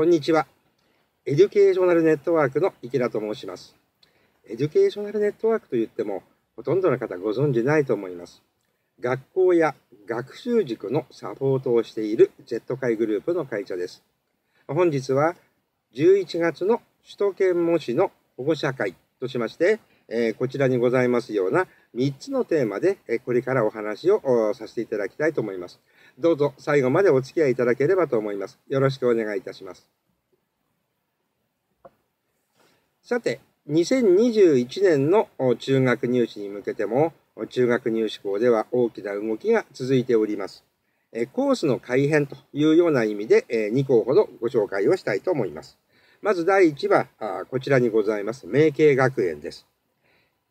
こんにちは。エデュケーショナルネットワークの池田と申します。エデュケーショナルネットワークといっても、ほとんどの方ご存じないと思います。学校や学習塾のサポートをしている Z 会グループの会社です。本日は11月の首都圏模試の保護者会としまして、えこちらにございますような3つのテーマで、えこれからお話をさせていただきたいと思います。どうぞ最後までお付き合いいただければと思います。よろしくお願いいたします。さて、2021年の中学入試に向けても、中学入試校では大きな動きが続いております。コースの改変というような意味で2校ほどご紹介をしたいと思います。まず第1話、こちらにございます、明慶学園です。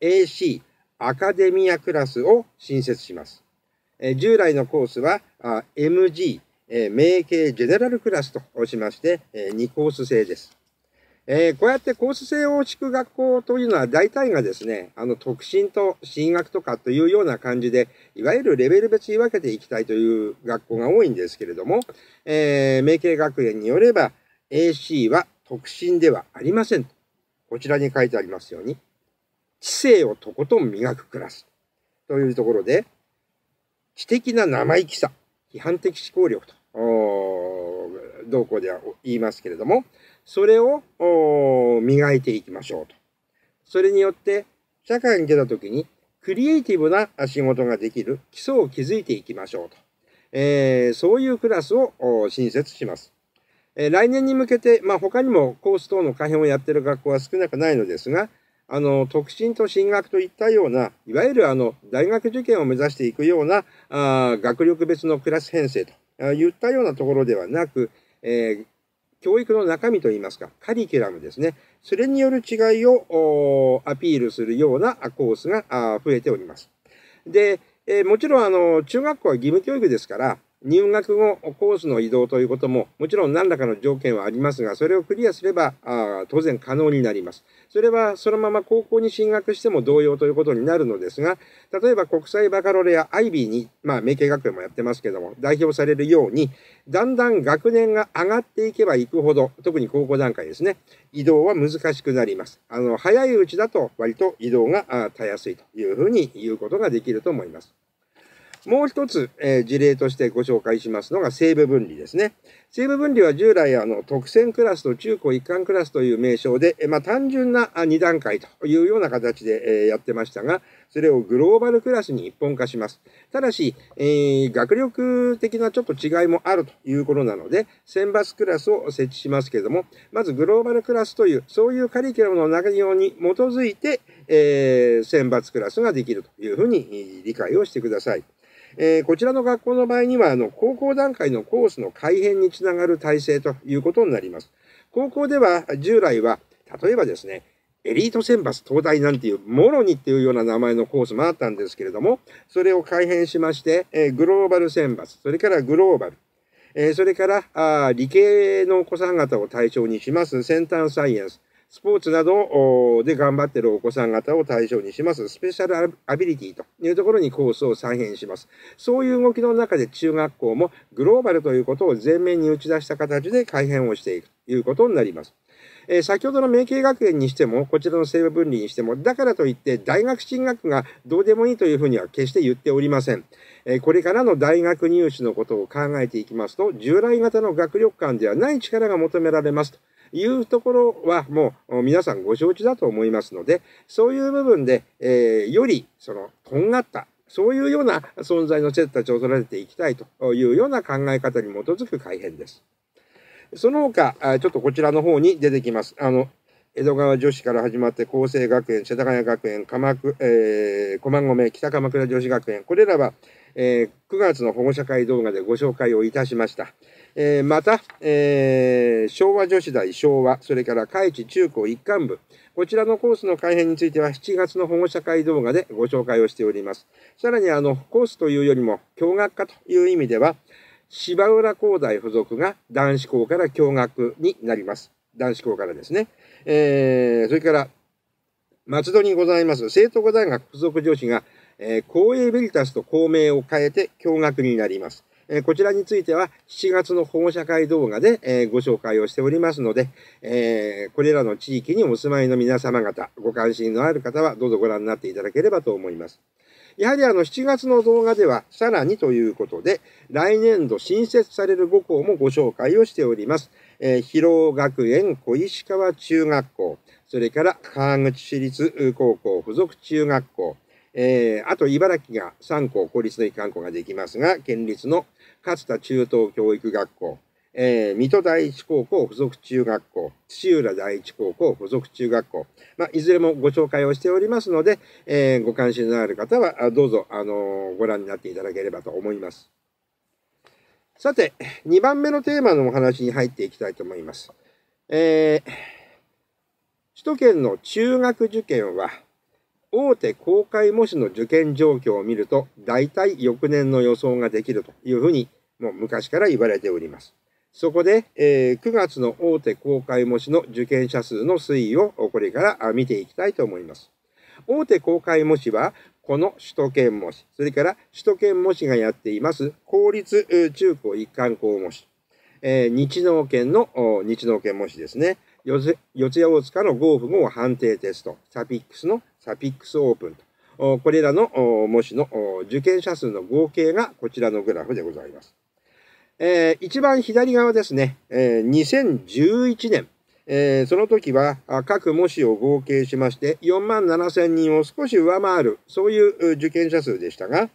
AC、アカデミアクラスを新設します。え従来のコースは MG、え名系ジェネラルクラスとしまして、え2コース制です。えこうやってコース制を敷く学校というのは大体がですね、あの、特進と進学とかというような感じで、いわゆるレベル別に分けていきたいという学校が多いんですけれども、えー、学園によれば AC は特進ではありませんと。こちらに書いてありますように、知性をとことん磨くクラスというところで、知的な生意気さ、批判的思考力と、同行では言いますけれども、それを磨いていきましょうと。それによって、社会に出た時に、クリエイティブな仕事ができる基礎を築いていきましょうと。えー、そういうクラスを新設します。えー、来年に向けて、まあ、他にもコース等の改変をやってる学校は少なくないのですが、あの、特進と進学といったような、いわゆるあの、大学受験を目指していくような、あ学力別のクラス編成といったようなところではなく、えー、教育の中身といいますか、カリキュラムですね。それによる違いをアピールするようなコースが増えております。で、えー、もちろんあの、中学校は義務教育ですから、入学後コースの移動ということも、もちろん何らかの条件はありますが、それをクリアすれば、あ当然可能になります。それはそのまま高校に進学しても同様ということになるのですが、例えば国際バカロレア、アイビーに、まあ、明慶学園もやってますけども、代表されるように、だんだん学年が上がっていけばいくほど、特に高校段階ですね、移動は難しくなります。あの、早いうちだと割と移動がたやすいというふうに言うことができると思います。もう一つ、えー、事例としてご紹介しますのが西部分離ですね。西部分離は従来あの特選クラスと中高一貫クラスという名称で、まあ、単純な2段階というような形で、えやってましたが、それをグローバルクラスに一本化します。ただし、えー、学力的なちょっと違いもあるということなので、選抜クラスを設置しますけれども、まずグローバルクラスという、そういうカリキュラムの内容に基づいて、えー、選抜クラスができるというふうに理解をしてください。えー、こちらの学校の場合には、あの、高校段階のコースの改変につながる体制ということになります。高校では、従来は、例えばですね、エリート選抜東大なんていう、もろにっていうような名前のコースもあったんですけれども、それを改変しまして、えー、グローバル選抜、それからグローバル、えー、それからあ理系のお子さん方を対象にしますセンターサイエンス、スポーツなどで頑張っているお子さん方を対象にします、スペシャルアビリティというところにコースを再編します。そういう動きの中で中学校もグローバルということを前面に打ち出した形で改変をしていくということになります。えー、先ほどの明慶学園にしても、こちらの西部分離にしても、だからといって大学進学がどうでもいいというふうには決して言っておりません。えー、これからの大学入試のことを考えていきますと、従来型の学力観ではない力が求められますと。いうところはもう皆さんご承知だと思いますので、そういう部分で、えー、よりそのとんがったそういうような存在の生徒たちを育てていきたいというような考え方に基づく改変です。その他、ちょっとこちらの方に出てきます。あの、江戸川女子から始まって、厚生学園、世田谷学園、鎌倉、えー、駒込、北鎌倉女子学園、これらは、えー、9月の保護者会動画でご紹介をいたしました。えー、また、えー、昭和女子大昭和、それから海地中高一貫部、こちらのコースの改編については7月の保護者会動画でご紹介をしております。さらにあの、コースというよりも、共学科という意味では、芝浦工大附属が男子校から共学になります。男子校からですね。えー、それから、松戸にございます、聖徳大学附属女子が、えー、公営ベリタスと公明を変えて共学になります。えこちらについては7月の保護者会動画で、えご紹介をしておりますので、えこれらの地域にお住まいの皆様方、ご関心のある方はどうぞご覧になっていただければと思います。やはりあの7月の動画ではさらにということで、来年度新設される5校もご紹介をしております。えー、広尾学園小石川中学校、それから川口市立高校附属中学校、えー、あと茨城が3校公立の一貫校ができますが、県立の勝田中等教育学校、えー、水戸第一高校附属中学校、土浦第一高校附属中学校、まあ、いずれもご紹介をしておりますので、えー、ご関心のある方は、どうぞ、あのー、ご覧になっていただければと思います。さて、2番目のテーマのお話に入っていきたいと思います。えー、首都圏の中学受験は、大手公開模試の受験状況を見ると、大体翌年の予想ができるというふうに、もう昔から言われております。そこで、えー、9月の大手公開模試の受験者数の推移をこれから見ていきたいと思います。大手公開模試は、この首都圏模試、それから首都圏模試がやっています公立中高一貫校模試、えー、日農研の日農研模試ですね、四谷大塚の合府号判定テスト、サピックスのサピックスオープンと、これらの模試の受験者数の合計がこちらのグラフでございます。えー、一番左側ですね、えー、2011年、えー、その時は各模試を合計しまして4万7000人を少し上回る、そういう受験者数でしたが、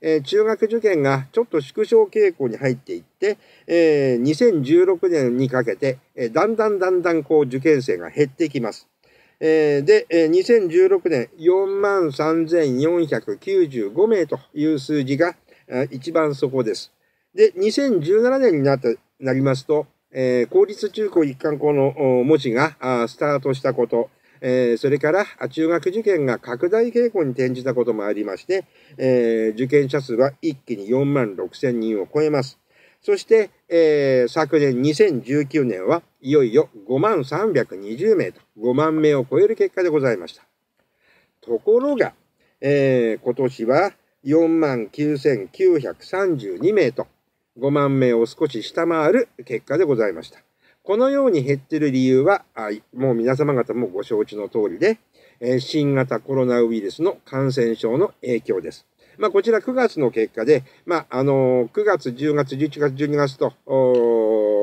えー、中学受験がちょっと縮小傾向に入っていって、えー、2016年にかけて、えー、だんだんだんだんこう受験生が減ってきます。えー、で、えー、2016年4万3495名という数字が一番そこです。で、2017年になったなりますと、えー、公立中高一貫校の文字がスタートしたこと、えー、それから中学受験が拡大傾向に転じたこともありまして、えー、受験者数は一気に4万6千人を超えます。そして、えー、昨年2019年はいよいよ5万320名と5万名を超える結果でございました。ところが、えー、今年は4万9932名と5万名を少し下回る結果でございました。このように減っている理由は、もう皆様方もご承知の通りで、新型コロナウイルスの感染症の影響です。まあ、こちら9月の結果で、まあ、あのー、9月、10月、11月、12月と、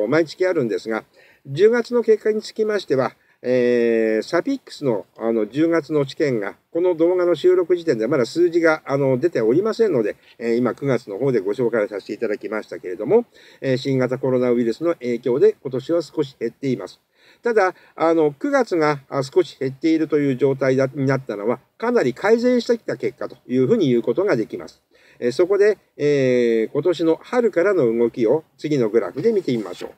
毎月あるんですが、10月の結果につきましては、えー、サピックスのあの10月の試験が、この動画の収録時点でまだ数字があの出ておりませんので、えー、今9月の方でご紹介させていただきましたけれども、えー、新型コロナウイルスの影響で今年は少し減っています。ただ、あの、9月が少し減っているという状態になったのは、かなり改善してきた結果というふうに言うことができます。えそこで、えー、今年の春からの動きを次のグラフで見てみましょう。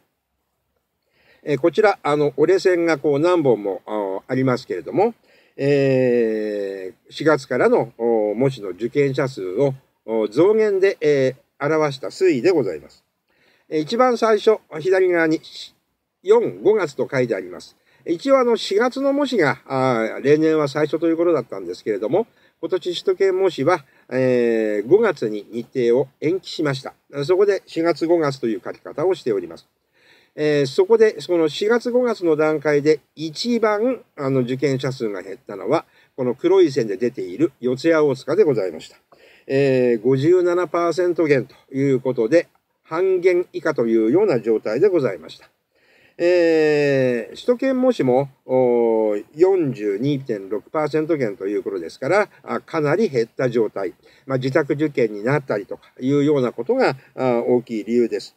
えこちら、あの、折れ線がこう何本もありますけれども、えー、4月からの模試の受験者数を増減で、え表した推移でございます。一番最初、左側に4、5月と書いてあります。一応あの4月の模試が例年は最初ということだったんですけれども、今年首都圏模試は、えー、5月に日程を延期しました。そこで4月5月という書き方をしております。えー、そこで、その4月5月の段階で一番あの受験者数が減ったのは、この黒い線で出ている四谷大塚でございました。えー、57%減ということで、半減以下というような状態でございました。えー、首都圏模試も42.6%減ということですから、かなり減った状態、まあ、自宅受験になったりとかいうようなことが大きい理由です。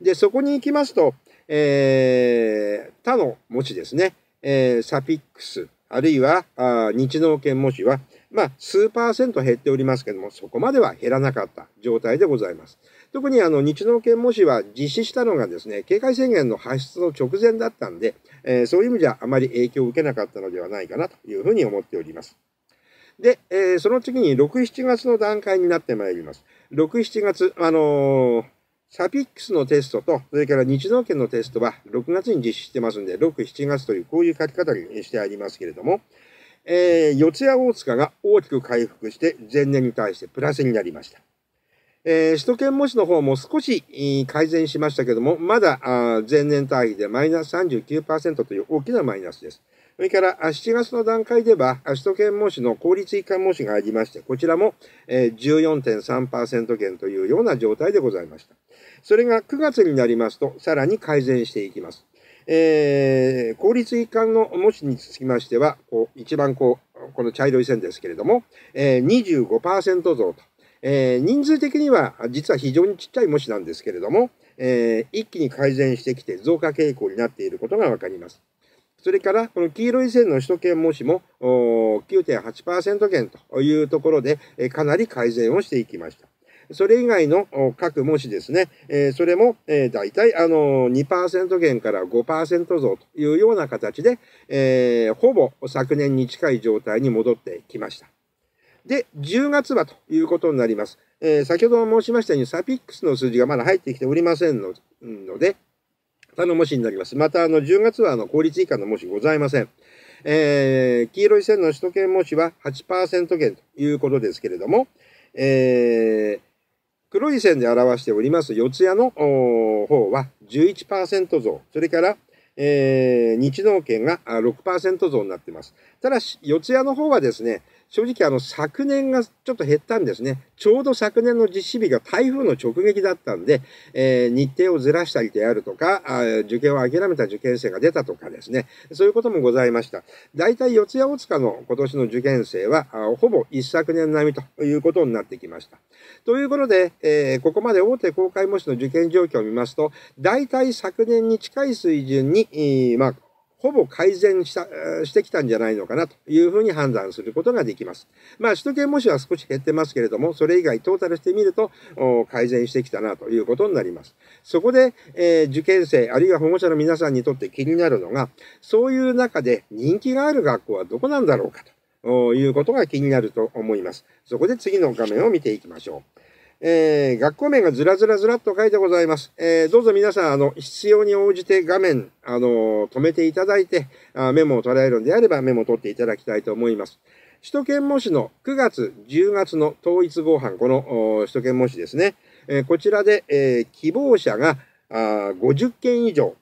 で、そこに行きますと、えー、他の模試ですね、えー、サピックス、あるいは日農研模試は、まあ、数パーセント減っておりますけども、そこまでは減らなかった状態でございます。特にあの日農研模試は実施したのがですね、警戒宣言の発出の直前だったんで、えー、そういう意味じゃあまり影響を受けなかったのではないかなというふうに思っております。で、えー、その次に6、7月の段階になってまいります。6、7月、あのー、サピックスのテストと、それから日農研のテストは6月に実施してますんで、6、7月というこういう書き方にしてありますけれども、えー、四谷大塚が大きく回復して前年に対してプラスになりました。えー、首都圏模試の方も少し改善しましたけども、まだ前年対比でマイナス39%という大きなマイナスです。それから、7月の段階では、首都圏模試の効率一貫模試がありまして、こちらも14.3%減というような状態でございました。それが9月になりますと、さらに改善していきます。えー、効率一貫の模試につきましては、こう一番こう、この茶色い線ですけれども、えー、25%増と。えー、人数的には実は非常にちっちゃい模試なんですけれども、えー、一気に改善してきて増加傾向になっていることがわかります。それから、この黄色い線の首都圏模試も9.8%減というところで、えかなり改善をしていきました。それ以外の各模試ですね、えそれも、えー、大体あの2%減から5%増というような形で、えほぼ昨年に近い状態に戻ってきました。で、10月はということになります。えー、先ほども申しましたように、サピックスの数字がまだ入ってきておりませんので、頼もしになります。また、あの、10月は、あの、効率以下の模試ございません。えー、黄色い線の首都圏模試は8%減ということですけれども、えー、黒い線で表しております四谷の方は11%増、それから、えー、日農圏が6%増になっています。ただし、四谷の方はですね、正直あの昨年がちょっと減ったんですね。ちょうど昨年の実施日が台風の直撃だったんで、えー、日程をずらしたりであるとかあ、受験を諦めた受験生が出たとかですね、そういうこともございました。大体四谷大塚の今年の受験生は、ほぼ一昨年並みということになってきました。ということで、えー、ここまで大手公開模試の受験状況を見ますと、大体昨年に近い水準に、えー、まあ、ほぼ改善したしてきたんじゃないのかなというふうに判断することができます。まあ、首都圏模試は少し減ってますけれども、それ以外トータルしてみると、改善してきたなということになります。そこで、えー、受験生、あるいは保護者の皆さんにとって気になるのが、そういう中で人気がある学校はどこなんだろうかということが気になると思います。そこで次の画面を見ていきましょう。えー、学校名がずらずらずらっと書いてございます。えー、どうぞ皆さん、あの、必要に応じて画面、あの、止めていただいて、あメモを捉えるんであればメモを取っていただきたいと思います。首都圏模試の9月、10月の統一合版、この首都圏模試ですね。えー、こちらで、え希望者があ50件以上、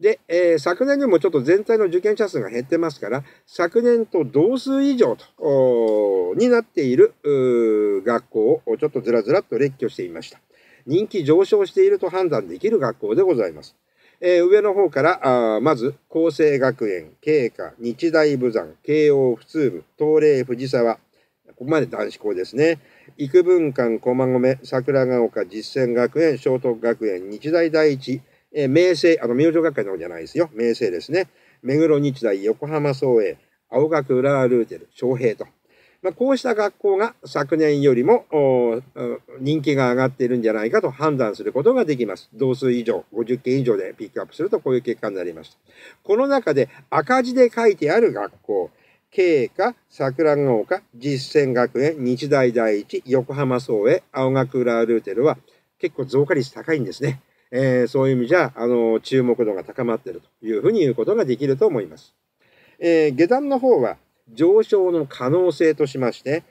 で、えー、昨年よりもちょっと全体の受験者数が減ってますから、昨年と同数以上と、になっている学校をちょっとずらずらっと列挙していました。人気上昇していると判断できる学校でございます。えー、上の方から、あまず、厚生学園、慶華、日大武山、慶応普通部、東麗藤沢、ここまで男子校ですね。幾文館、駒込、桜ヶ丘、実践学園、聖徳学園、日大第一、えー、明星、あの、明星学会の方じゃないですよ。明星ですね。目黒日大、横浜総営、青学浦和ルーテル、昌平と。まあ、こうした学校が昨年よりも人気が上がっているんじゃないかと判断することができます。同数以上、50件以上でピックアップするとこういう結果になりました。この中で赤字で書いてある学校、経過、桜ヶ丘、実践学園、日大第一、横浜総営、青学浦和ルーテルは結構増加率高いんですね。えー、そういう意味じゃ、あの、注目度が高まっているというふうに言うことができると思います。えー、下段の方は上昇の可能性としまして、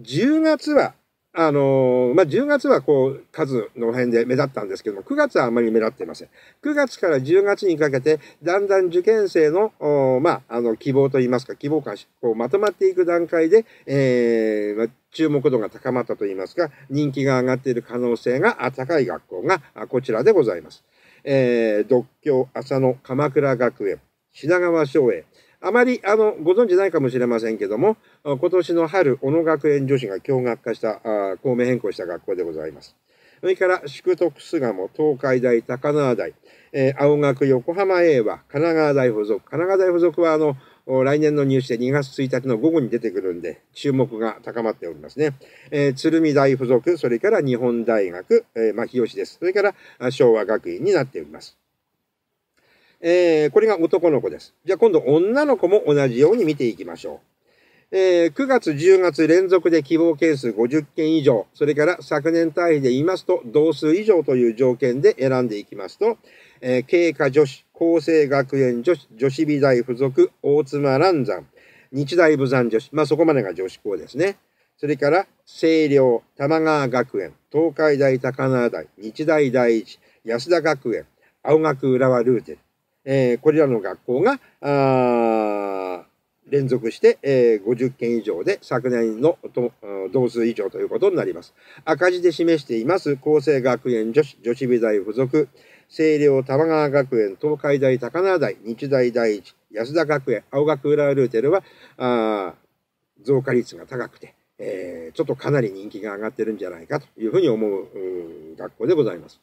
10月はあのー、まあ、10月はこう、数の辺で目立ったんですけども、9月はあまり目立っていません。9月から10月にかけて、だんだん受験生の、まあ、あの、希望といいますか、希望感、こう、まとまっていく段階で、えー、まあ、注目度が高まったといいますか、人気が上がっている可能性が高い学校が、こちらでございます。えー、独協、浅野、鎌倉学園、品川省営、あまりあのご存知ないかもしれませんけども、今年の春、小野学園女子が共学化した、あ校名変更した学校でございます。それから、宿徳巣鴨、東海大、高輪大、えー、青学、横浜英和、神奈川大附属。神奈川大附属は、あの、来年の入試で2月1日の午後に出てくるんで、注目が高まっておりますね。えー、鶴見大附属、それから日本大学、えー、ま吉です。それから、昭和学院になっております。えー、これが男の子です。じゃあ今度女の子も同じように見ていきましょう。えー、9月、10月連続で希望件数50件以上、それから昨年単位で言いますと、同数以上という条件で選んでいきますと、えー、経過女子、厚生学園女子、女子美大附属、大妻嵐山、日大武山女子、まあそこまでが女子校ですね。それから、清涼、玉川学園、東海大高輪大、日大第一、安田学園、青学浦和ルーテル、えー、これらの学校が、あ連続して、えー、50件以上で昨年の同数以上ということになります。赤字で示しています厚生学園女子、女子美大附属、星稜玉川学園、東海大高輪大、日大第一、安田学園、青学浦ルーテルは、あ増加率が高くて、えー、ちょっとかなり人気が上がってるんじゃないかというふうに思う学校でございます。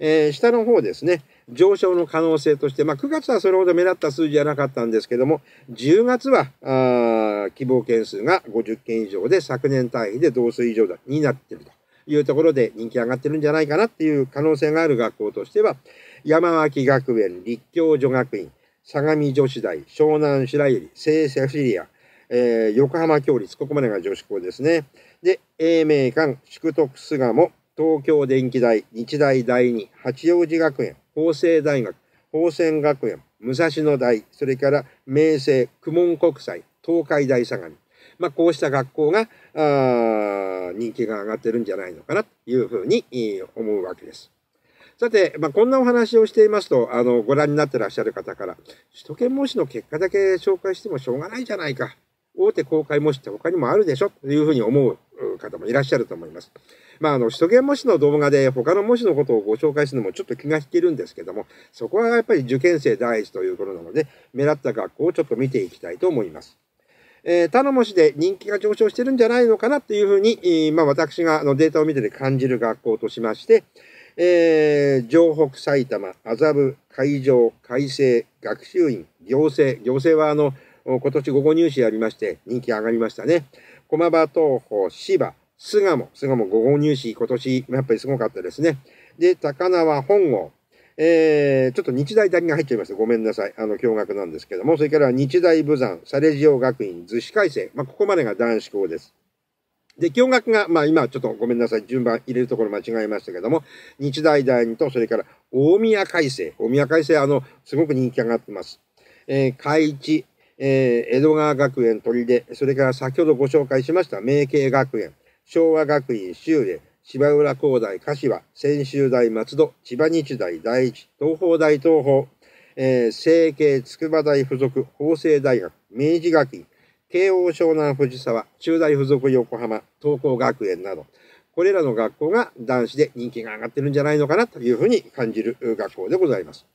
えー、下の方ですね、上昇の可能性として、まあ、9月はそれほど目立った数字じゃなかったんですけども、10月は、あ希望件数が50件以上で、昨年対比で同数以上だになっているというところで、人気上がってるんじゃないかなっていう可能性がある学校としては、山脇学園、立教女学院、相模女子大、湘南白百合、聖セフィリア、えー、横浜共立、ここまでが女子校ですね。で、英明館、宿徳巣鴨、東京電機大、日大第二、八王子学園、法政大学、法専学園、武蔵野大、それから明星、公文国際、東海大相模。まあ、こうした学校が、人気が上がってるんじゃないのかなというふうに思うわけです。さて、まあ、こんなお話をしていますと、あの、ご覧になってらっしゃる方から、首都圏模試の結果だけ紹介してもしょうがないじゃないか大手公開模試って他にもあるでしょというふうに思う方もいらっしゃると思います。まあ、あの、首都圏模試の動画で他の模試のことをご紹介するのもちょっと気が引けるんですけども、そこはやっぱり受験生第一ということなので、目立った学校をちょっと見ていきたいと思います。えー、他の模試で人気が上昇してるんじゃないのかなというふうに、まあ、私があのデータを見てて感じる学校としまして、えー、城北、埼玉、麻布、海上、海正、学習院、行政、行政はあの、今年午後入試やりまして、人気上がりましたね。駒場、東宝、芝、巣鴨、巣鴨午後入試、今年、やっぱりすごかったですね。で、高輪、本郷、えー、ちょっと日大だけが入っちゃいました。ごめんなさい。あの、驚愕なんですけども、それから日大武山、サレジオ学院、逗子海星、まあ、ここまでが男子校です。で、驚愕が、まあ今ちょっとごめんなさい、順番入れるところ間違えましたけども、日大第二と、それから大宮海星。大宮海星、あの、すごく人気上がってます。えー、海一、えー、江戸川学園砦、それから先ほどご紹介しました明慶学園、昭和学院修練、芝浦工大柏、専修大松戸、千葉日大第一、東邦大東邦、えー、成形筑波大附属、法政大学、明治学院、慶応湘南藤沢、中大附属横浜、東光学園など、これらの学校が男子で人気が上がってるんじゃないのかなというふうに感じる学校でございます。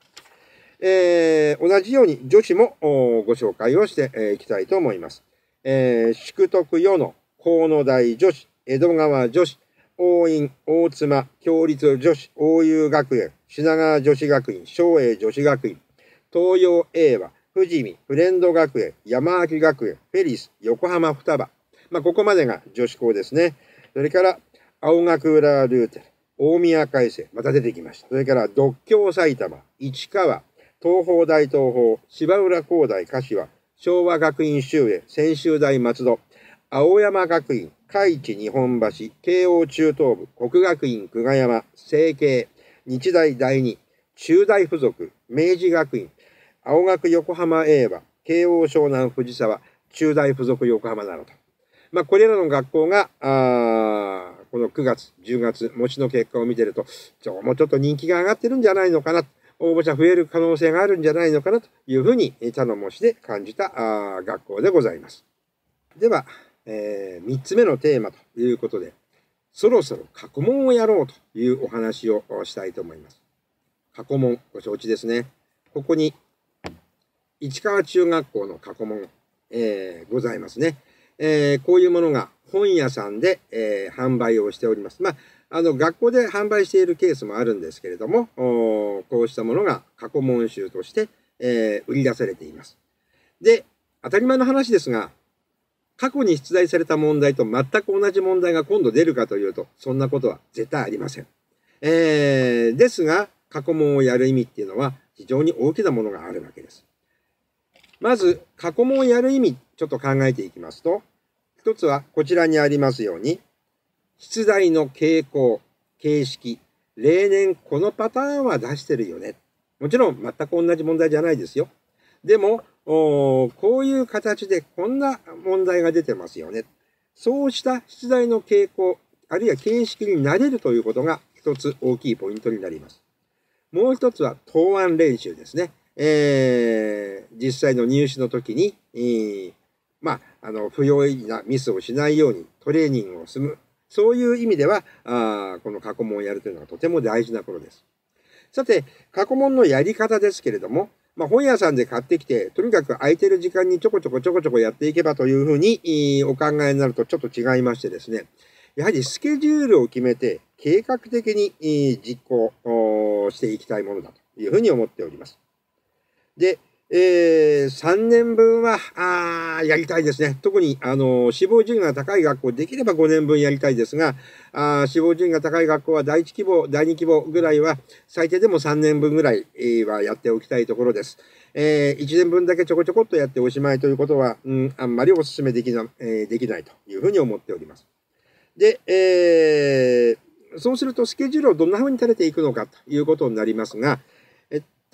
えー、同じように女子もご紹介をしていきたいと思います。えー、宿徳世の河野大女子、江戸川女子、大院、大妻、共立女子、大友学園、品川女子学院、昭栄女子学院、東洋英和、富士見、フレンド学園、山脇学園、フェリス、横浜双葉。まあ、ここまでが女子校ですね。それから、青学浦ルーテル、大宮海星、また出てきました。それから、独協埼玉、市川、東邦大東邦、芝浦工大柏、昭和学院修営、専修大松戸、青山学院、海地日本橋、慶応中等部、国学院久我山、成慶、日大第二、中大附属、明治学院、青学横浜英和、慶応湘南藤沢、中大附属横浜などと。まあ、これらの学校が、あこの9月、10月、模試の結果を見てると、ちょもうちょっと人気が上がってるんじゃないのかな。応募者増える可能性があるんじゃないのかなというふうに、他の模試で感じた学校でございます。では、えー、3つ目のテーマということで、そろそろ過去問をやろうというお話をしたいと思います。過去問、ご承知ですね。ここに、市川中学校の過去問、えー、ございますね。えー、こういうものが本屋さんで、えー、販売をしております。まあ、あの、学校で販売しているケースもあるんですけれども、こうしたものが過去問集として、えー、売り出されています。で、当たり前の話ですが、過去に出題された問題と全く同じ問題が今度出るかというと、そんなことは絶対ありません。えー、ですが、過去問をやる意味っていうのは非常に大きなものがあるわけです。まず、過去問をやる意味、ちょっと考えていきますと、一つはこちらにありますように、出題の傾向、形式、例年このパターンは出してるよね。もちろん全く同じ問題じゃないですよ。でも、こういう形でこんな問題が出てますよね。そうした出題の傾向、あるいは形式に慣れるということが一つ大きいポイントになります。もう一つは答案練習ですね。えー、実際の入試の時に、えー、まあ、あの、不用意なミスをしないようにトレーニングを積むそういう意味では、あこの過去問をやるというのがとても大事なことです。さて、過去問のやり方ですけれども、まあ、本屋さんで買ってきて、とにかく空いてる時間にちょこちょこちょこちょこやっていけばというふうにお考えになるとちょっと違いましてですね、やはりスケジュールを決めて計画的に実行していきたいものだというふうに思っております。で、えー、3年分は、あやりたいですね。特に、あの、死亡順位が高い学校、できれば5年分やりたいですが、あ死亡順位が高い学校は第1希望、第2希望ぐらいは、最低でも3年分ぐらいはやっておきたいところです。えー、1年分だけちょこちょこっとやっておしまいということは、うん、あんまりお勧めできな、えー、できないというふうに思っております。で、えー、そうするとスケジュールをどんなふうに垂れていくのかということになりますが、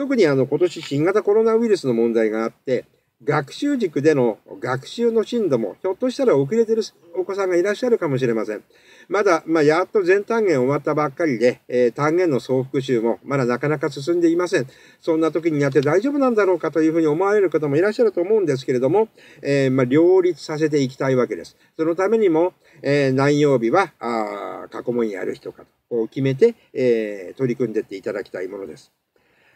特にあの今年新型コロナウイルスの問題があって、学習塾での学習の進度も、ひょっとしたら遅れてるお子さんがいらっしゃるかもしれません。まだ、まあ、やっと全単元終わったばっかりで、えー、単元の総復習もまだなかなか進んでいません。そんな時にやって大丈夫なんだろうかというふうに思われる方もいらっしゃると思うんですけれども、えー、まあ、両立させていきたいわけです。そのためにも、えー、何曜日は、あ過去問やる人かと決めて、え取り組んでっていただきたいものです。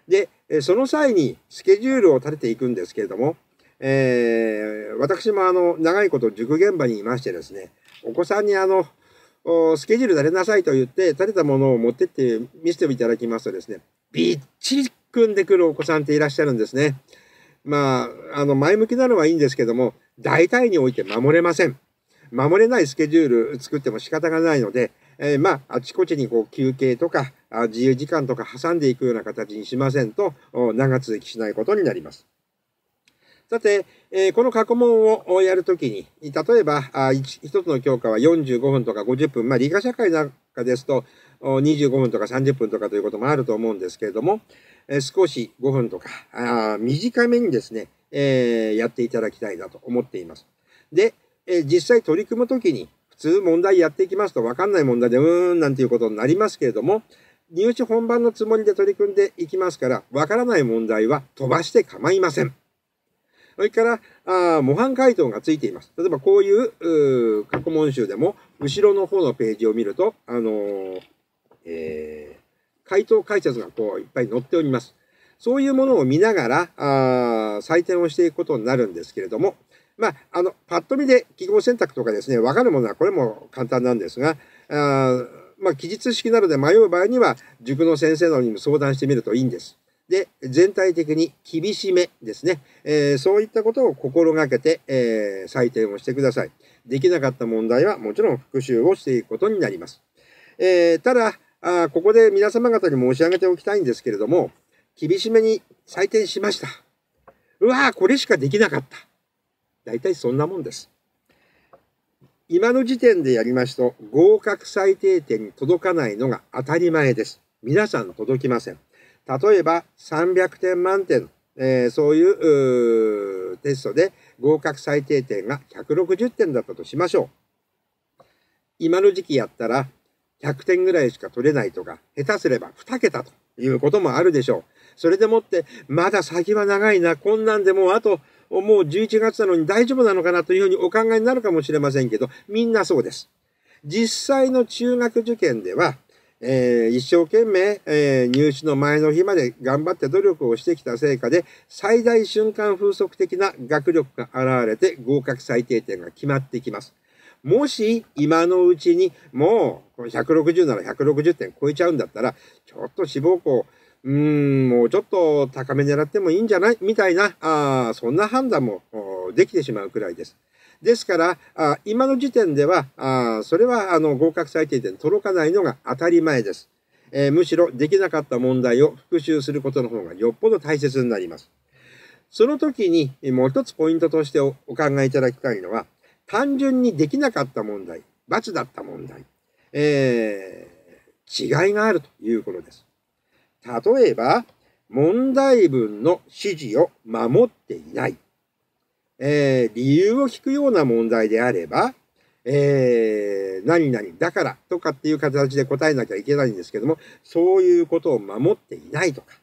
で、その際にスケジュールを立てていくんですけれども、えー、私もあの、長いこと塾現場にいましてですね、お子さんにあの、スケジュール立てなさいと言って、立てたものを持ってって見せていただきますとですね、びっちり組んでくるお子さんっていらっしゃるんですね。まあ、あの、前向きなのはいいんですけども、大体において守れません。守れないスケジュール作っても仕方がないので、えー、まあ、あちこちにこう休憩とか、自由時間とか挟んでいくような形にしませんと、長続きしないことになります。さて、えー、この過去問をやるときに、例えばあつの教科は45分とか50分、まあ、理科社会なんかですと25分とか30分とかということもあると思うんですけれども、えー、少し5分とかあ短めにですね、えー、やっていただきたいなと思っています。で、え実際取り組むときに、普通問題やっていきますと分かんない問題でうーんなんていうことになりますけれども、入試本番のつもりで取り組んでいきますから、分からない問題は飛ばして構いません。それから、あ模範解答がついています。例えばこういうう過去問集でも、後ろの方のページを見ると、あのー、えー、回答解説がこういっぱい載っております。そういうものを見ながら、あ採点をしていくことになるんですけれども、まあ、あの、パッと見で記号選択とかですね、わかるものはこれも簡単なんですが、あまあ、記述式などで迷う場合には、塾の先生などにも相談してみるといいんです。で、全体的に厳しめですね。えー、そういったことを心がけて、えー、採点をしてください。できなかった問題はもちろん復習をしていくことになります。えー、ただあ、ここで皆様方に申し上げておきたいんですけれども、厳しめに採点しました。うわーこれしかできなかった。大体そんなもんです。今の時点でやりますと、合格最低点に届かないのが当たり前です。皆さん届きません。例えば、300点満点、えー、そういうテストで合格最低点が160点だったとしましょう。今の時期やったら、100点ぐらいしか取れないとか、下手すれば2桁ということもあるでしょう。それでもって、まだ先は長いな、こんなんでもうあともう11月なのに大丈夫なのかなというふうにお考えになるかもしれませんけど、みんなそうです。実際の中学受験では、えー、一生懸命、えー、入試の前の日まで頑張って努力をしてきた成果で、最大瞬間風速的な学力が現れて合格最低点が決まってきます。もし今のうちにもう160なら160点超えちゃうんだったら、ちょっと志望校、うーん、もうちょっと高め狙ってもいいんじゃないみたいな、あそんな判断もできてしまうくらいです。ですから、あ今の時点では、あそれはあの合格最低点届かないのが当たり前です、えー、むしろできなかった問題を復習することの方がよっぽど大切になります。その時にもう一つポイントとしてお考えいただきたいのは、単純にできなかった問題、罰だった問題、えー、違いがあるということです。例えば、問題文の指示を守っていない。えー、理由を聞くような問題であれば、えー、何々だからとかっていう形で答えなきゃいけないんですけども、そういうことを守っていないとか、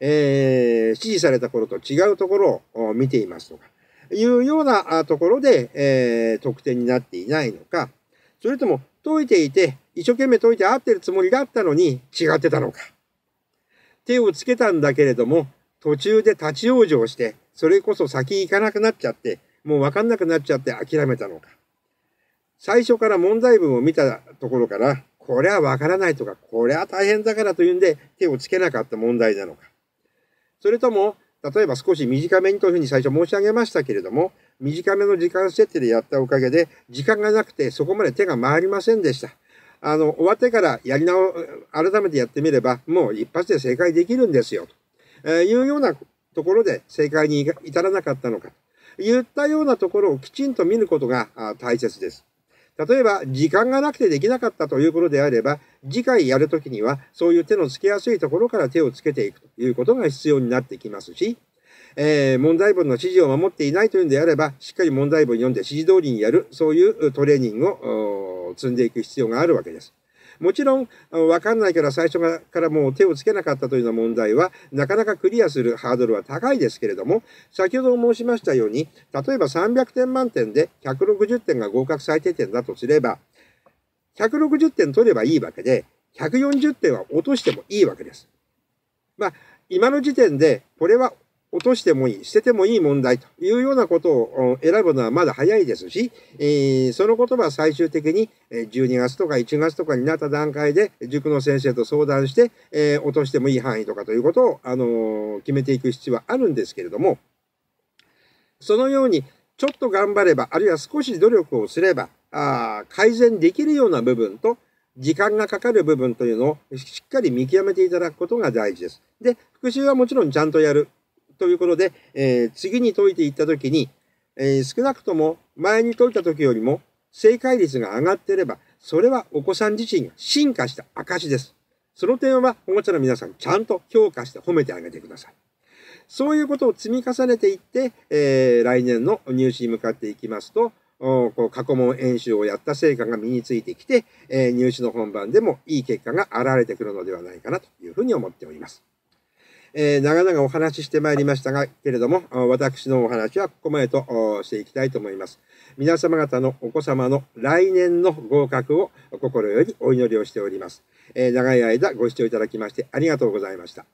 えー、指示された頃と違うところを見ていますとか、いうようなところで、えー、得点になっていないのか、それとも解いていて、一生懸命解いて合ってるつもりだったのに違ってたのか。手をつけたんだけれども、途中で立ち往生して、それこそ先行かなくなっちゃって、もうわかんなくなっちゃって諦めたのか。最初から問題文を見たところから、これはわからないとか、これは大変だからというんで手をつけなかった問題なのか。それとも、例えば少し短めにというふうに最初申し上げましたけれども、短めの時間設定でやったおかげで、時間がなくてそこまで手が回りませんでした。あの、終わってからやり直、改めてやってみれば、もう一発で正解できるんですよ、というようなところで正解に至らなかったのか、言ったようなところをきちんと見ることが大切です。例えば、時間がなくてできなかったということであれば、次回やるときには、そういう手のつけやすいところから手をつけていくということが必要になってきますし、えー、問題文の指示を守っていないというのであれば、しっかり問題文読んで指示通りにやる、そういうトレーニングを積んでいく必要があるわけです。もちろん、わかんないから最初からもう手をつけなかったというような問題は、なかなかクリアするハードルは高いですけれども、先ほど申しましたように、例えば300点満点で160点が合格最低点だとすれば、160点取ればいいわけで、140点は落としてもいいわけです。まあ、今の時点で、これは落としてもいい、捨ててもいい問題というようなことを選ぶのはまだ早いですし、えー、そのことは最終的に12月とか1月とかになった段階で塾の先生と相談して、えー、落としてもいい範囲とかということを、あのー、決めていく必要はあるんですけれども、そのようにちょっと頑張れば、あるいは少し努力をすれば、あ改善できるような部分と、時間がかかる部分というのをしっかり見極めていただくことが大事です。で、復習はもちろんちゃんとやる。ということで、えー、次に解いていったときに、えー、少なくとも前に解いたときよりも正解率が上がっていれば、それはお子さん自身が進化した証です。その点は保護者の皆さんちゃんと評価して褒めてあげてください。そういうことを積み重ねていって、えー、来年の入試に向かっていきますと、こう過去問演習をやった成果が身についてきて、えー、入試の本番でもいい結果が現れてくるのではないかなというふうに思っております。えー、長々お話ししてまいりましたが、けれども、私のお話はここまでとしていきたいと思います。皆様方のお子様の来年の合格を心よりお祈りをしております。えー、長い間ご視聴いただきましてありがとうございました。